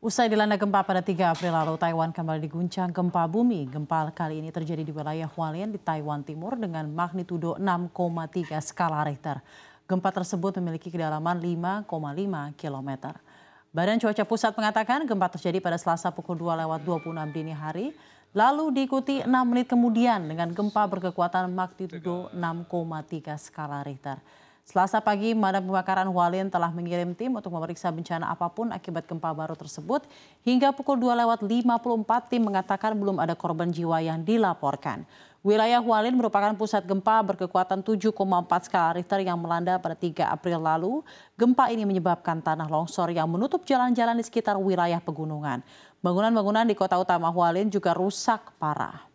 Usai dilanda gempa pada 3 April lalu, Taiwan kembali diguncang gempa bumi. Gempa kali ini terjadi di wilayah Hualien di Taiwan Timur dengan magnitudo 6,3 skala Richter. Gempa tersebut memiliki kedalaman 5,5 km. Badan Cuaca Pusat mengatakan gempa terjadi pada Selasa pukul 2 lewat 26 dini hari, lalu diikuti 6 menit kemudian dengan gempa berkekuatan magnitudo 6,3 skala Richter. Selasa pagi, Madam Kebakaran Walin telah mengirim tim untuk memeriksa bencana apapun akibat gempa baru tersebut. Hingga pukul 2 lewat 54, tim mengatakan belum ada korban jiwa yang dilaporkan. Wilayah Walin merupakan pusat gempa berkekuatan 7,4 skala Richter yang melanda pada 3 April lalu. Gempa ini menyebabkan tanah longsor yang menutup jalan-jalan di sekitar wilayah pegunungan. Bangunan-bangunan di kota utama Walin juga rusak parah.